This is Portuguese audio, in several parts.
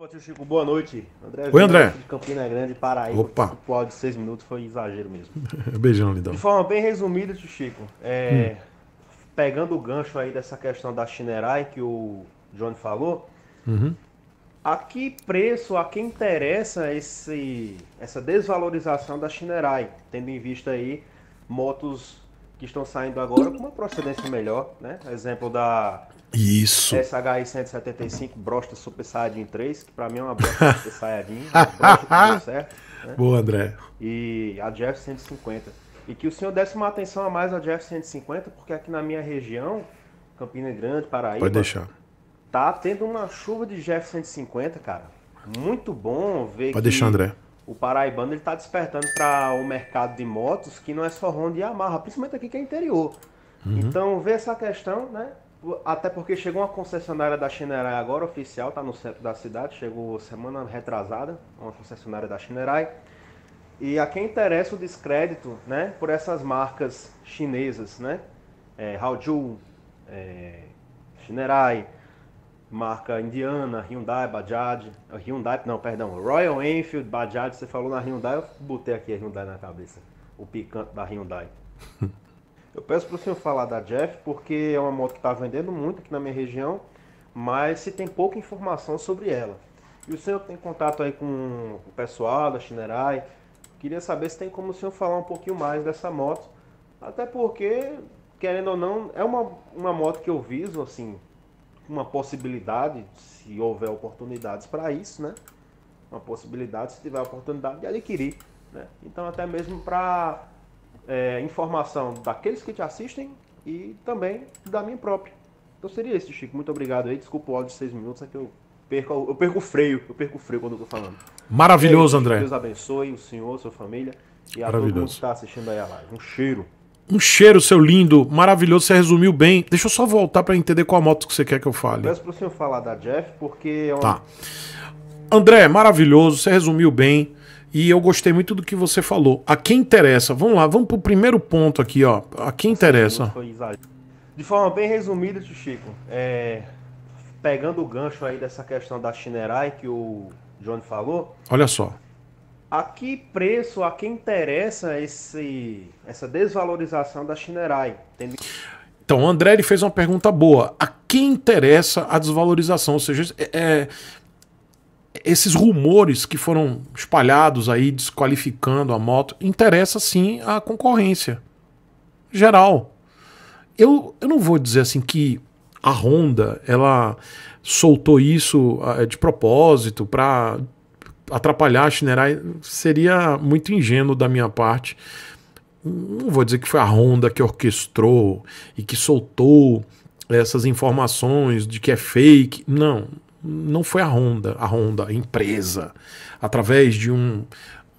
Opa, tio Chico, boa noite. André Oi, André. De Campina Grande, Paraíba. Opa. O áudio de seis minutos foi exagero mesmo. Beijão, lindão. De forma bem resumida, tio Chico, é, hum. pegando o gancho aí dessa questão da Shinerai que o Johnny falou, uhum. a que preço, a que interessa esse, essa desvalorização da Shinerai, tendo em vista aí motos que estão saindo agora com uma procedência melhor, né? Exemplo da isso. SHI 175, brosta Super Saiyajin 3, que pra mim é uma brosta Super Saiyajin. certo, né? Boa, André. E a Jeff 150. E que o senhor desse uma atenção a mais à Jeff 150, porque aqui na minha região, Campina Grande, Paraíba. Pode deixar. Tá tendo uma chuva de Jeff 150, cara. Muito bom ver Pode deixar, André. O paraibano ele tá despertando para o mercado de motos, que não é só Honda e Yamaha, principalmente aqui que é interior. Uhum. Então, ver essa questão, né? Até porque chegou uma concessionária da Chinerai agora, oficial, está no centro da cidade, chegou semana retrasada, uma concessionária da Chinerai. E a quem interessa o descrédito né, por essas marcas chinesas, né? É, Haoju, é, Shinerai, marca indiana, Hyundai, Bajaj, é, Hyundai, não, perdão, Royal Enfield, Bajaj, você falou na Hyundai, eu botei aqui a Hyundai na cabeça, o picante da Hyundai. Eu peço para o senhor falar da Jeff, porque é uma moto que está vendendo muito aqui na minha região, mas se tem pouca informação sobre ela. E o senhor tem contato aí com o pessoal da Shinerai. Queria saber se tem como o senhor falar um pouquinho mais dessa moto. Até porque, querendo ou não, é uma, uma moto que eu viso, assim, uma possibilidade, se houver oportunidades para isso, né? Uma possibilidade, se tiver oportunidade, de adquirir. Né? Então, até mesmo para é, informação daqueles que te assistem e também da minha própria. Então seria isso, Chico. Muito obrigado aí. Desculpa o áudio de seis minutos, é que eu perco, eu perco o freio. Eu perco o freio quando eu tô falando. Maravilhoso, aí, André. Deus abençoe o senhor, sua família e a todo mundo que está assistindo aí a live. Um cheiro. Um cheiro, seu lindo, maravilhoso, você resumiu bem. Deixa eu só voltar para entender qual moto que você quer que eu fale. Eu peço pro senhor falar da Jeff, porque... É uma... Tá. André, maravilhoso, você resumiu bem. E eu gostei muito do que você falou. A quem interessa? Vamos lá, vamos para o primeiro ponto aqui, ó. A quem interessa? De forma bem resumida, tio Chico, é... pegando o gancho aí dessa questão da Shinerai que o Johnny falou. Olha só. A que preço, a quem interessa esse, essa desvalorização da Shinerai? Tendo... Então, o André ele fez uma pergunta boa. A quem interessa a desvalorização? Ou seja, é, é esses rumores que foram espalhados aí desqualificando a moto interessa sim a concorrência geral. Eu, eu não vou dizer assim que a Honda ela soltou isso ah, de propósito para atrapalhar a Shinerai seria muito ingênuo da minha parte. Não vou dizer que foi a Honda que orquestrou e que soltou essas informações de que é fake. Não, não foi a Honda, a Honda, a empresa, através de um,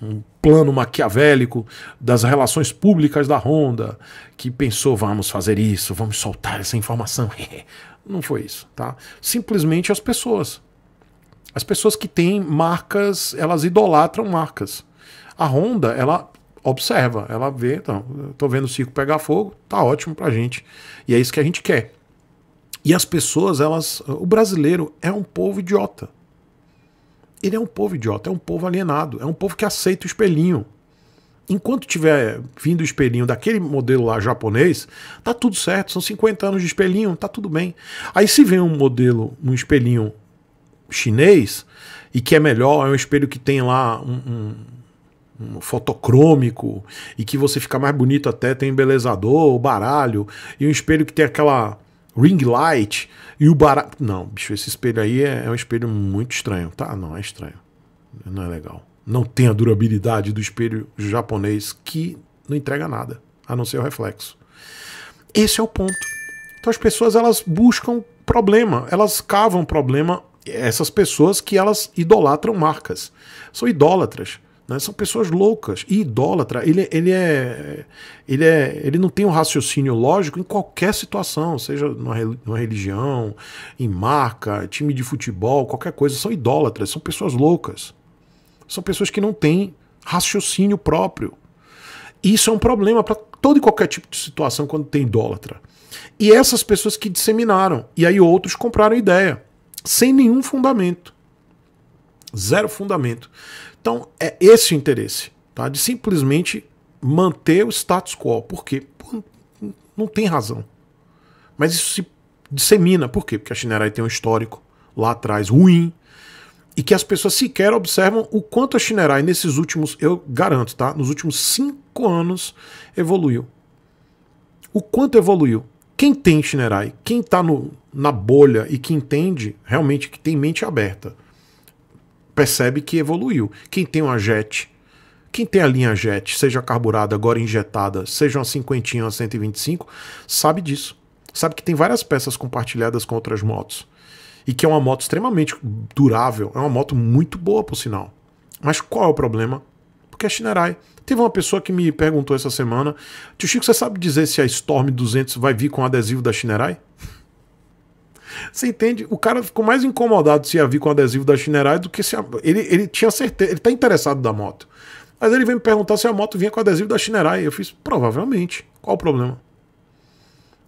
um plano maquiavélico das relações públicas da Honda, que pensou, vamos fazer isso, vamos soltar essa informação. Não foi isso, tá? Simplesmente as pessoas. As pessoas que têm marcas, elas idolatram marcas. A Honda, ela observa, ela vê, então, tô vendo o circo pegar fogo, tá ótimo pra gente. E é isso que a gente quer. E as pessoas, elas. O brasileiro é um povo idiota. Ele é um povo idiota, é um povo alienado, é um povo que aceita o espelhinho. Enquanto tiver vindo o espelhinho daquele modelo lá japonês, tá tudo certo, são 50 anos de espelhinho, tá tudo bem. Aí se vem um modelo, um espelhinho chinês, e que é melhor, é um espelho que tem lá um, um, um fotocrômico, e que você fica mais bonito até, tem embelezador, baralho, e um espelho que tem aquela ring light e o barato. Não, bicho, esse espelho aí é, é, um espelho muito estranho. Tá, não, é estranho. Não é legal. Não tem a durabilidade do espelho japonês que não entrega nada, a não ser o reflexo. Esse é o ponto. Então as pessoas elas buscam problema, elas cavam problema. Essas pessoas que elas idolatram marcas. São idólatras. Né? São pessoas loucas e idólatra. Ele, ele, é, ele, é, ele não tem um raciocínio lógico em qualquer situação, seja numa religião, em marca, time de futebol, qualquer coisa. São idólatras, são pessoas loucas. São pessoas que não têm raciocínio próprio. Isso é um problema para todo e qualquer tipo de situação quando tem idólatra. E essas pessoas que disseminaram, e aí outros compraram ideia, sem nenhum fundamento. Zero fundamento. Então, é esse o interesse, tá? de simplesmente manter o status quo. Por quê? não tem razão. Mas isso se dissemina. Por quê? Porque a Shinerai tem um histórico lá atrás ruim e que as pessoas sequer observam o quanto a Shinerai nesses últimos, eu garanto, tá? Nos últimos cinco anos evoluiu. O quanto evoluiu. Quem tem Shinerai, quem tá no, na bolha e que entende, realmente que tem mente aberta percebe que evoluiu. Quem tem uma jet, quem tem a linha jet, seja carburada, agora injetada, seja uma cinquentinha, uma 125, sabe disso. Sabe que tem várias peças compartilhadas com outras motos. E que é uma moto extremamente durável, é uma moto muito boa, por sinal. Mas qual é o problema? Porque é Shinerai. Teve uma pessoa que me perguntou essa semana: Tio Chico, você sabe dizer se a Storm 200 vai vir com adesivo da Shinerai? Você entende? O cara ficou mais incomodado se ia vir com o adesivo da Chinerai do que se. A... Ele, ele tinha certeza, ele tá interessado da moto. Mas ele veio me perguntar se a moto vinha com o adesivo da Chinerai. Eu fiz, provavelmente. Qual o problema?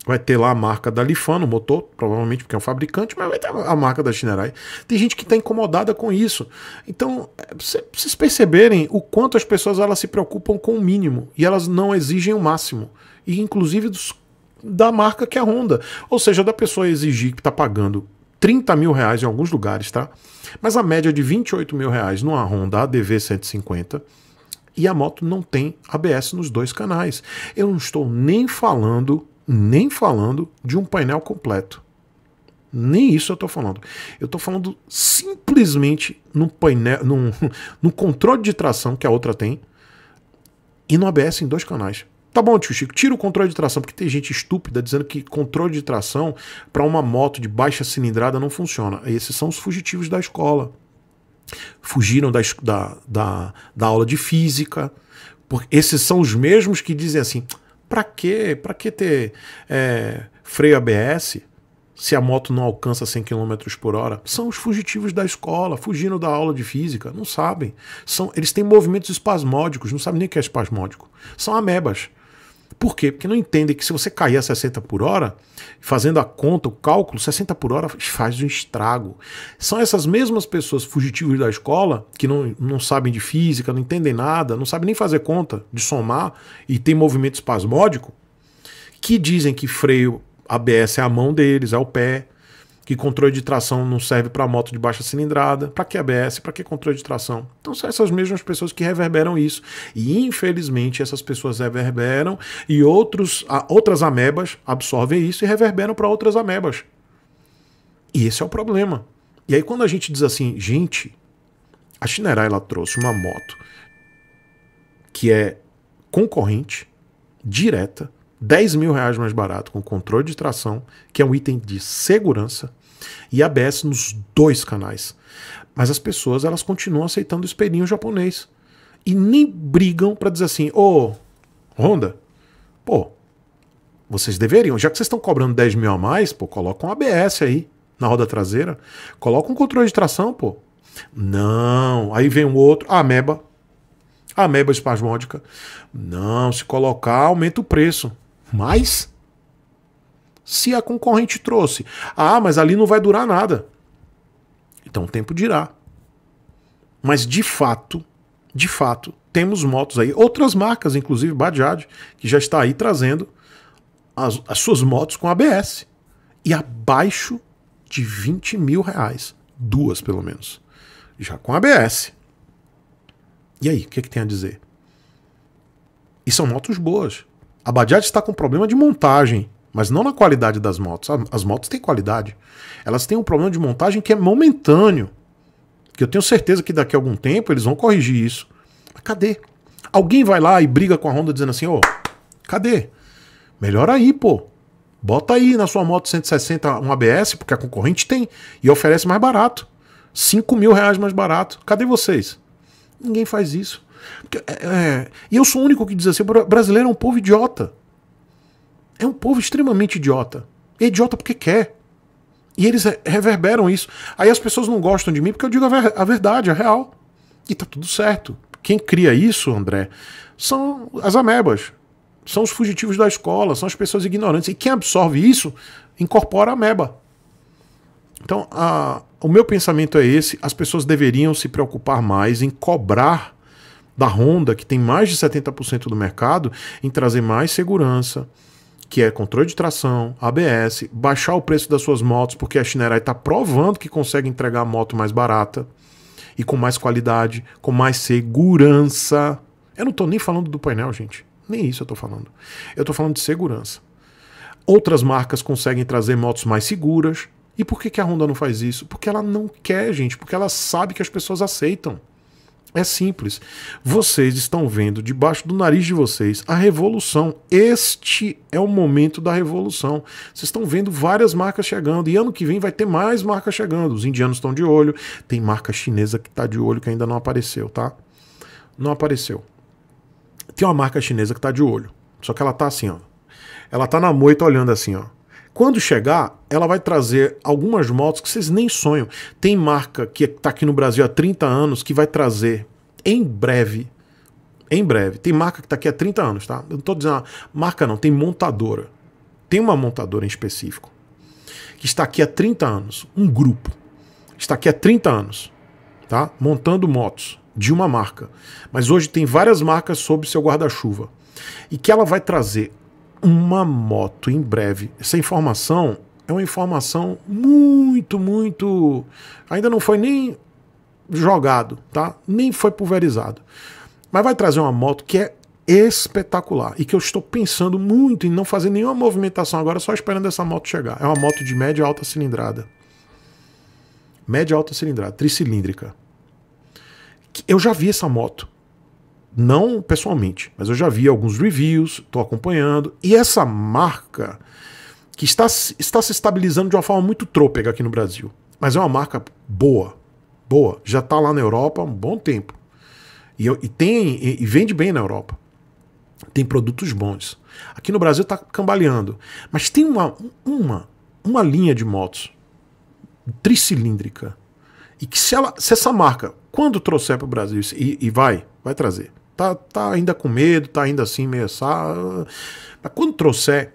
Vai ter lá a marca da Lifano, o motor, provavelmente porque é um fabricante, mas vai ter a marca da Shinerai. Tem gente que está incomodada com isso. Então, é, vocês perceberem o quanto as pessoas elas se preocupam com o mínimo e elas não exigem o máximo. E inclusive dos da marca que é a Honda. Ou seja, da pessoa exigir que está pagando 30 mil reais em alguns lugares, tá? Mas a média é de 28 mil reais numa Honda ADV 150 e a moto não tem ABS nos dois canais. Eu não estou nem falando, nem falando de um painel completo. Nem isso eu estou falando. Eu estou falando simplesmente no painel, no no controle de tração que a outra tem e no ABS em dois canais. Tá bom, tio Chico, tira o controle de tração, porque tem gente estúpida dizendo que controle de tração para uma moto de baixa cilindrada não funciona. Esses são os fugitivos da escola. Fugiram da, da, da, da aula de física. Porque esses são os mesmos que dizem assim: para que para que ter é, freio ABS se a moto não alcança 100 km por hora? São os fugitivos da escola, fugindo da aula de física, não sabem. São, eles têm movimentos espasmódicos, não sabem nem o que é espasmódico. São amebas. Por quê? Porque não entendem que se você cair a 60 por hora, fazendo a conta, o cálculo, 60 por hora faz um estrago. São essas mesmas pessoas fugitivas da escola, que não, não sabem de física, não entendem nada, não sabem nem fazer conta de somar e tem movimento espasmódico, que dizem que freio ABS é a mão deles, é o pé, que controle de tração não serve para moto de baixa cilindrada, para que ABS, para que controle de tração. Então são essas mesmas pessoas que reverberam isso. E infelizmente essas pessoas reverberam e outros, outras amebas absorvem isso e reverberam para outras amebas. E esse é o problema. E aí quando a gente diz assim, gente, a Shinerai ela trouxe uma moto que é concorrente, direta, 10 mil reais mais barato com controle de tração, que é um item de segurança, e ABS nos dois canais. Mas as pessoas elas continuam aceitando o espelhinho japonês e nem brigam para dizer assim: "Ô, oh, Honda, pô, vocês deveriam, já que vocês estão cobrando 10 mil a mais, pô, coloca um ABS aí na roda traseira, coloca um controle de tração, pô. Não, aí vem um outro, a ameba, a ameba espasmódica. Não, se colocar, aumenta o preço. Mas se a concorrente trouxe. Ah, mas ali não vai durar nada. Então o tempo dirá. Mas de fato, de fato, temos motos aí, outras marcas, inclusive Bajaj, que já está aí trazendo as, as suas motos com ABS. E abaixo de 20 mil reais. Duas, pelo menos. Já com ABS. E aí, o que, é que tem a dizer? E são motos boas. A Bajaj está com problema de montagem mas não na qualidade das motos. As motos têm qualidade. Elas têm um problema de montagem que é momentâneo. Que eu tenho certeza que daqui a algum tempo eles vão corrigir isso. Mas cadê? Alguém vai lá e briga com a Honda dizendo assim: ô, oh, cadê? Melhor aí, pô. Bota aí na sua moto 160 um ABS, porque a concorrente tem, e oferece mais barato. 5 mil reais mais barato. Cadê vocês? Ninguém faz isso. e é, é, eu sou o único que diz assim: brasileiro é um povo idiota é um povo extremamente idiota. É idiota porque quer. E eles reverberam isso. Aí as pessoas não gostam de mim porque eu digo a, ver a verdade, a real. E tá tudo certo. Quem cria isso, André, são as amebas. São os fugitivos da escola, são as pessoas ignorantes. E quem absorve isso, incorpora a ameba. Então, a, o meu pensamento é esse: as pessoas deveriam se preocupar mais em cobrar da Honda, que tem mais de 70% do mercado, em trazer mais segurança, que é controle de tração, ABS, baixar o preço das suas motos, porque a Shinerai está provando que consegue entregar a moto mais barata e com mais qualidade, com mais segurança. Eu não estou nem falando do painel, gente. Nem isso eu estou falando. Eu estou falando de segurança. Outras marcas conseguem trazer motos mais seguras. E por que, que a Honda não faz isso? Porque ela não quer, gente. Porque ela sabe que as pessoas aceitam. É simples. Vocês estão vendo debaixo do nariz de vocês a revolução. Este é o momento da revolução. Vocês estão vendo várias marcas chegando e ano que vem vai ter mais marcas chegando. Os indianos estão de olho, tem marca chinesa que está de olho que ainda não apareceu, tá? Não apareceu. Tem uma marca chinesa que está de olho. Só que ela está assim, ó. Ela está na moita olhando assim, ó. Quando chegar, ela vai trazer algumas motos que vocês nem sonham. Tem marca que está aqui no Brasil há 30 anos que vai trazer em breve. Em breve. Tem marca que está aqui há 30 anos, tá? Eu não estou dizendo marca, não. Tem montadora. Tem uma montadora em específico que está aqui há 30 anos. Um grupo. Está aqui há 30 anos, tá? Montando motos de uma marca. Mas hoje tem várias marcas sob seu guarda-chuva. E que ela vai trazer uma moto em breve. Essa informação é uma informação muito, muito. Ainda não foi nem jogado, tá? Nem foi pulverizado. Mas vai trazer uma moto que é espetacular e que eu estou pensando muito em não fazer nenhuma movimentação agora, só esperando essa moto chegar. É uma moto de média alta cilindrada. Média alta cilindrada, tricilíndrica. Eu já vi essa moto não pessoalmente, mas eu já vi alguns reviews, estou acompanhando, e essa marca que está, está se estabilizando de uma forma muito trôpega aqui no Brasil, mas é uma marca boa, boa, já está lá na Europa há um bom tempo, e, e tem e, e vende bem na Europa, tem produtos bons. Aqui no Brasil está cambaleando, mas tem uma, uma, uma linha de motos tricilíndrica, e que se, ela, se essa marca, quando trouxer para o Brasil, e, e vai, vai trazer, tá, tá ainda com medo, tá ainda assim, meio assado. Ah, mas quando trouxer,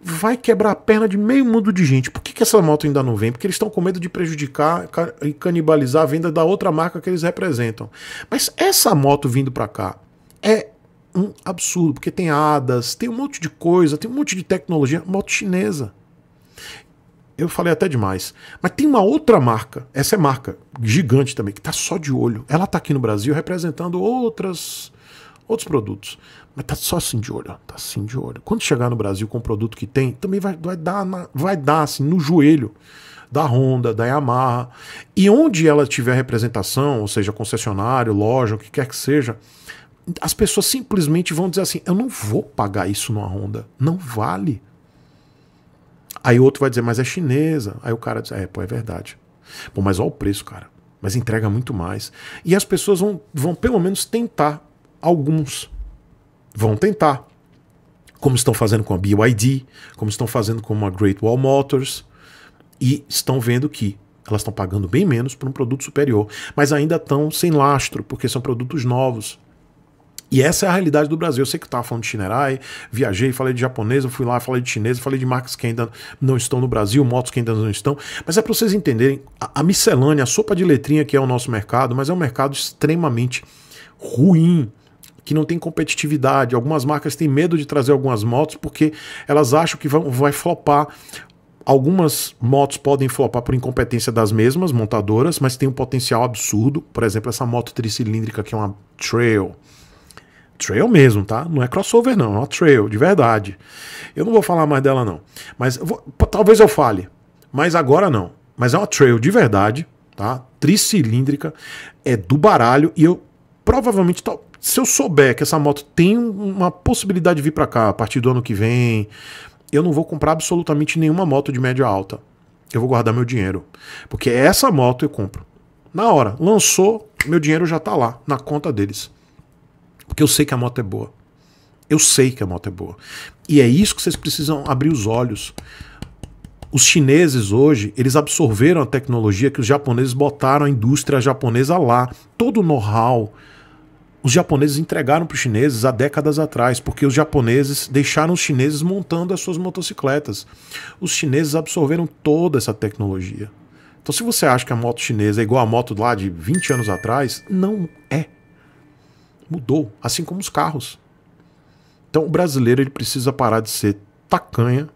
vai quebrar a perna de meio mundo de gente. Por que, que essa moto ainda não vem? Porque eles estão com medo de prejudicar e canibalizar a venda da outra marca que eles representam. Mas essa moto vindo para cá é um absurdo, porque tem hadas, tem um monte de coisa, tem um monte de tecnologia, moto chinesa. Eu falei até demais. Mas tem uma outra marca, essa é marca gigante também, que tá só de olho. Ela tá aqui no Brasil representando outras outros produtos. Mas tá só assim de olho, tá assim de olho. Quando chegar no Brasil com o produto que tem, também vai, vai dar, na, vai dar assim no joelho da Honda, da Yamaha. E onde ela tiver representação, ou seja, concessionário, loja, o que quer que seja, as pessoas simplesmente vão dizer assim: eu não vou pagar isso numa Honda, não vale. Aí outro vai dizer, mas é chinesa. Aí o cara diz, é, pô, é verdade. Pô, mas olha o preço, cara. Mas entrega muito mais. E as pessoas vão, vão pelo menos tentar Alguns vão tentar, como estão fazendo com a BYD, como estão fazendo com a Great Wall Motors, e estão vendo que elas estão pagando bem menos por um produto superior, mas ainda estão sem lastro, porque são produtos novos. E essa é a realidade do Brasil. Eu sei que estava falando de Shinerai, viajei, falei de japonês, fui lá, falei de chinês, falei de marcas que ainda não estão no Brasil, motos que ainda não estão. Mas é para vocês entenderem a, a miscelânea, a sopa de letrinha que é o nosso mercado, mas é um mercado extremamente ruim que não tem competitividade. Algumas marcas têm medo de trazer algumas motos porque elas acham que vão, vai flopar. Algumas motos podem flopar por incompetência das mesmas montadoras, mas tem um potencial absurdo. Por exemplo, essa moto tricilíndrica que é uma trail. Trail mesmo, tá? Não é crossover, não. É uma trail, de verdade. Eu não vou falar mais dela, não. Mas vou, talvez eu fale. Mas agora não. Mas é uma trail de verdade, tá? Tricilíndrica. É do baralho. E eu provavelmente, se eu souber que essa moto tem uma possibilidade de vir para cá a partir do ano que vem, eu não vou comprar absolutamente nenhuma moto de média alta. Eu vou guardar meu dinheiro. Porque é essa moto eu compro. Na hora, lançou, meu dinheiro já tá lá, na conta deles. Porque eu sei que a moto é boa. Eu sei que a moto é boa. E é isso que vocês precisam abrir os olhos. Os chineses hoje, eles absorveram a tecnologia que os japoneses botaram a indústria japonesa lá. Todo o know-how os japoneses entregaram para os chineses há décadas atrás, porque os japoneses deixaram os chineses montando as suas motocicletas. Os chineses absorveram toda essa tecnologia. Então, se você acha que a moto chinesa é igual a moto lá de 20 anos atrás, não é. Mudou, assim como os carros. Então, o brasileiro ele precisa parar de ser tacanha.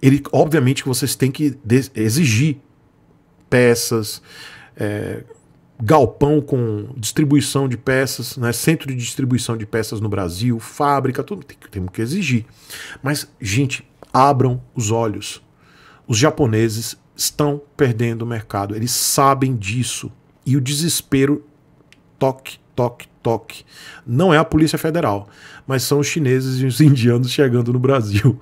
Ele, obviamente, que vocês têm que exigir peças, é, galpão com distribuição de peças, né? centro de distribuição de peças no Brasil, fábrica, tudo tem, temos que exigir. Mas, gente, abram os olhos. Os japoneses estão perdendo o mercado, eles sabem disso. E o desespero toque, toque, toque. Não é a Polícia Federal, mas são os chineses e os indianos chegando no Brasil.